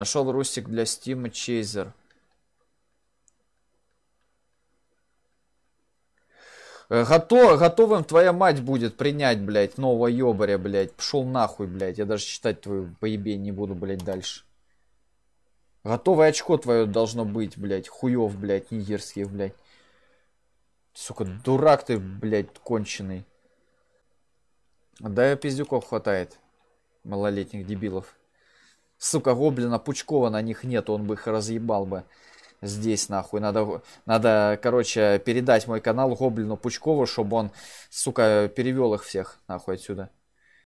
Нашел русик для стима Чейзер. Э, готов, готовым твоя мать будет принять, блядь, нового ёбаря, блядь. Пшел нахуй, блядь. Я даже читать твою поебень не буду, блядь, дальше. Готовое очко твое должно быть, блядь. Хуев, блядь, нигерских, блядь. Сука, дурак ты, блядь, конченый. Да и пиздюков хватает. Малолетних дебилов. Сука, гоблина Пучкова на них нет, он бы их разъебал бы. Здесь нахуй. Надо, надо, короче, передать мой канал Гоблину Пучкову, чтобы он, сука, перевел их всех нахуй отсюда.